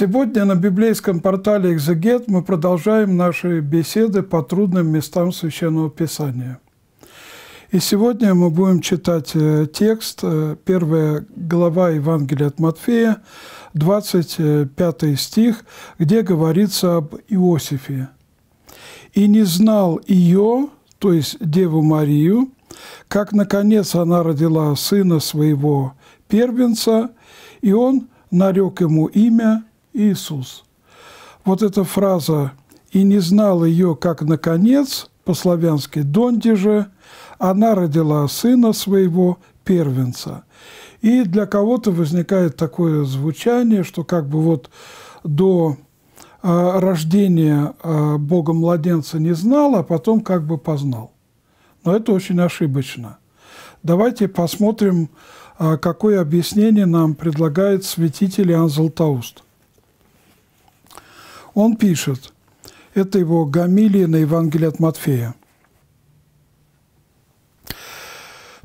Сегодня на библейском портале «Экзегет» мы продолжаем наши беседы по трудным местам Священного Писания. И сегодня мы будем читать э, текст, э, первая глава Евангелия от Матфея, 25 стих, где говорится об Иосифе. «И не знал ее, то есть Деву Марию, как, наконец, она родила сына своего первенца, и он нарек ему имя Иисус. Вот эта фраза «и не знал ее, как наконец» по-славянски «донди же», она родила сына своего, первенца. И для кого-то возникает такое звучание, что как бы вот до а, рождения а, Бога младенца не знал, а потом как бы познал. Но это очень ошибочно. Давайте посмотрим, а, какое объяснение нам предлагает святитель Иоанн Златоуст – он пишет, это его гамилия на Евангелие от Матфея.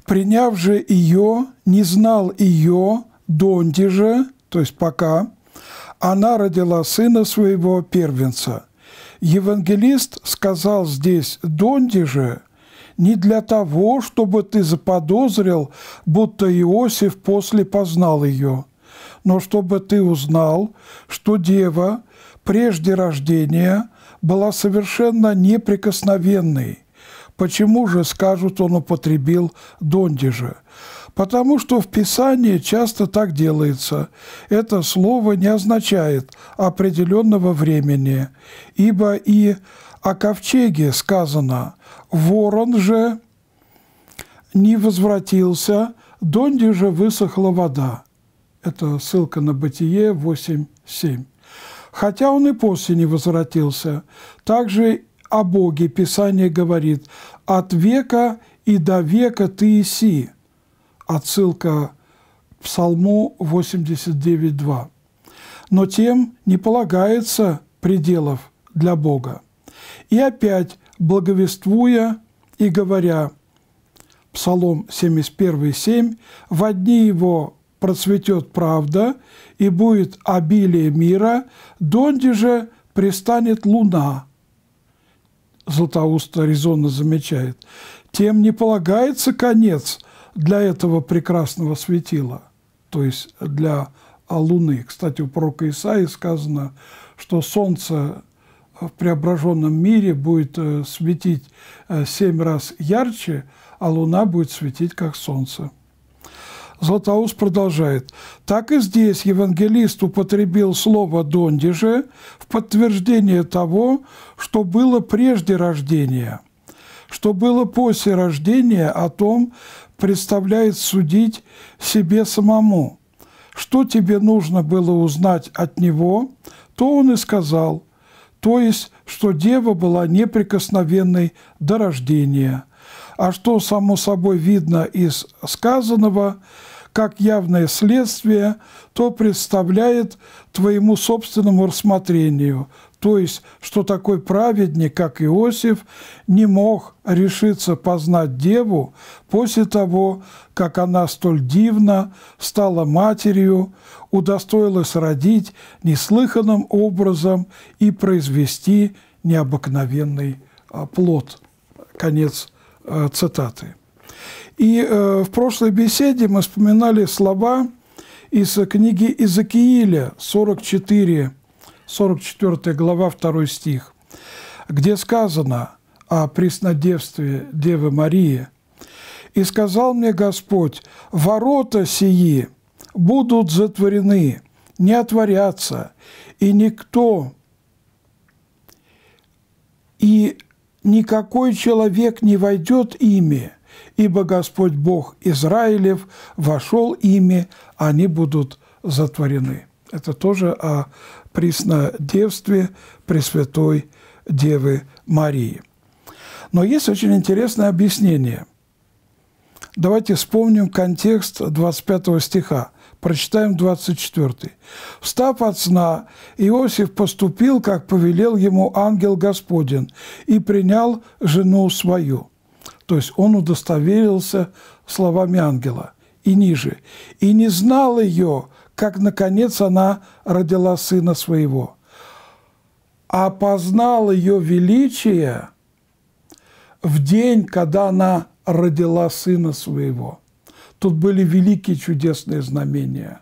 «Приняв же ее, не знал ее, донди же, то есть пока, она родила сына своего первенца». Евангелист сказал здесь «донди же», не для того, чтобы ты заподозрил, будто Иосиф после познал ее, но чтобы ты узнал, что дева – прежде рождения была совершенно неприкосновенной. Почему же, скажут, он употребил дондиже? Потому что в Писании часто так делается. Это слово не означает определенного времени, ибо и о ковчеге сказано «Ворон же не возвратился, дондиже высохла вода». Это ссылка на Бытие 8.7 хотя он и после не возвратился. Также о Боге Писание говорит «от века и до века ты иси». Отсылка к Псалму 89.2. Но тем не полагается пределов для Бога. И опять, благовествуя и говоря, Псалом 71.7, «В одни его процветет правда, и будет обилие мира, донде же пристанет луна». Златоуст Аризона замечает, тем не полагается конец для этого прекрасного светила, то есть для Луны. Кстати, у пророка Исаии сказано, что Солнце в преображенном мире будет э, светить э, семь раз ярче, а Луна будет светить как Солнце. Златоус продолжает. «Так и здесь евангелист употребил слово «дондиже» в подтверждение того, что было прежде рождения. Что было после рождения, о том представляет судить себе самому. Что тебе нужно было узнать от него, то он и сказал, то есть, что дева была неприкосновенной до рождения – а что само собой видно из сказанного, как явное следствие, то представляет твоему собственному рассмотрению, то есть, что такой праведник, как Иосиф, не мог решиться познать Деву после того, как она столь дивно стала матерью, удостоилась родить неслыханным образом и произвести необыкновенный а, плод. Конец Э, цитаты. И э, в прошлой беседе мы вспоминали слова из книги Иезекииля, 44, 44 глава, 2 стих, где сказано о преснодевстве Девы Марии. «И сказал мне Господь, ворота сии будут затворены, не отворятся, и никто и никакой человек не войдет ими, ибо Господь Бог Израилев вошел ими, они будут затворены». Это тоже о приснодевстве Пресвятой Девы Марии. Но есть очень интересное объяснение. Давайте вспомним контекст 25 стиха. Прочитаем 24. «Встав от сна, Иосиф поступил, как повелел ему ангел Господен, и принял жену свою». То есть он удостоверился словами ангела. И ниже. «И не знал ее, как, наконец, она родила сына своего, а познал ее величие в день, когда она родила сына своего». Тут были великие чудесные знамения.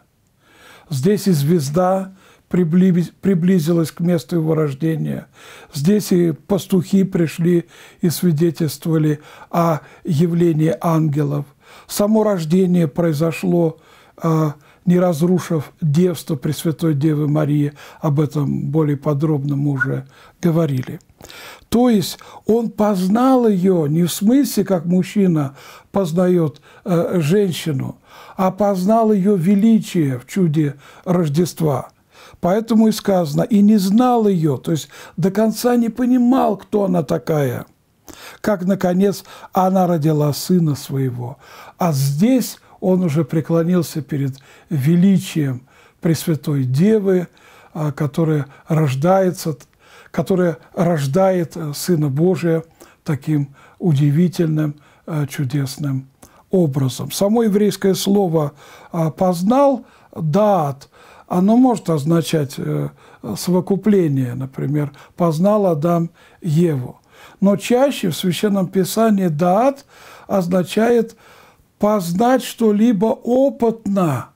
Здесь и звезда приблизилась к месту его рождения. Здесь и пастухи пришли и свидетельствовали о явлении ангелов. Само рождение произошло а, не разрушив девство Пресвятой Девы Марии. Об этом более подробно мы уже говорили. То есть он познал ее не в смысле, как мужчина познает э, женщину, а познал ее величие в чуде Рождества. Поэтому и сказано, и не знал ее, то есть до конца не понимал, кто она такая, как, наконец, она родила сына своего. А здесь он уже преклонился перед величием Пресвятой Девы, а, которая рождается, которая рождает э, Сына Божия таким удивительным, э, чудесным образом. Само еврейское слово а, «познал» – «даат», оно может означать э, совокупление, например, «познал Адам Еву». Но чаще в Священном Писании «даат» означает – познать что-либо опытно,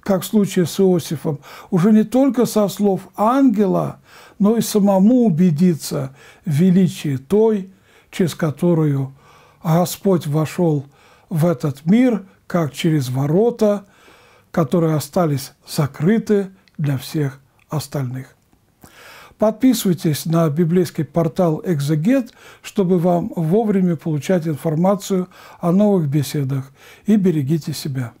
как в случае с Иосифом, уже не только со слов ангела, но и самому убедиться в величии той, через которую Господь вошел в этот мир, как через ворота, которые остались закрыты для всех остальных. Подписывайтесь на библейский портал «Экзегет», чтобы вам вовремя получать информацию о новых беседах. И берегите себя.